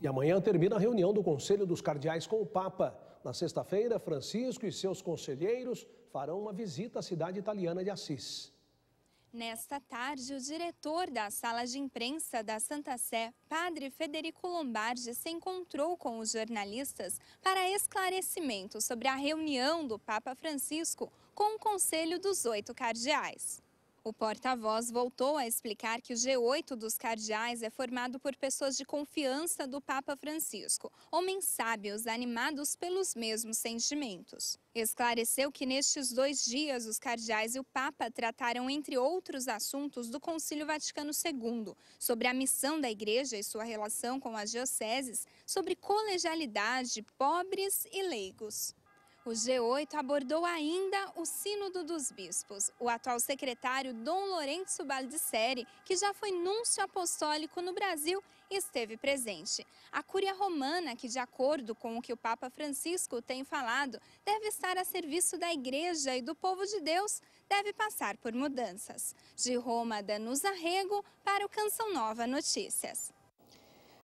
E amanhã termina a reunião do Conselho dos Cardeais com o Papa. Na sexta-feira, Francisco e seus conselheiros farão uma visita à cidade italiana de Assis. Nesta tarde, o diretor da sala de imprensa da Santa Sé, padre Federico Lombardi, se encontrou com os jornalistas para esclarecimento sobre a reunião do Papa Francisco com o Conselho dos Oito Cardeais. O porta-voz voltou a explicar que o G8 dos cardeais é formado por pessoas de confiança do Papa Francisco, homens sábios animados pelos mesmos sentimentos. Esclareceu que nestes dois dias os cardeais e o Papa trataram, entre outros assuntos, do Concílio Vaticano II, sobre a missão da Igreja e sua relação com as dioceses, sobre colegialidade, pobres e leigos. O G8 abordou ainda o Sínodo dos Bispos. O atual secretário Dom Lourenço Baldisseri, que já foi núncio apostólico no Brasil, esteve presente. A Cúria Romana, que de acordo com o que o Papa Francisco tem falado, deve estar a serviço da Igreja e do povo de Deus, deve passar por mudanças. De Roma, Danusa Rego, para o Canção Nova Notícias.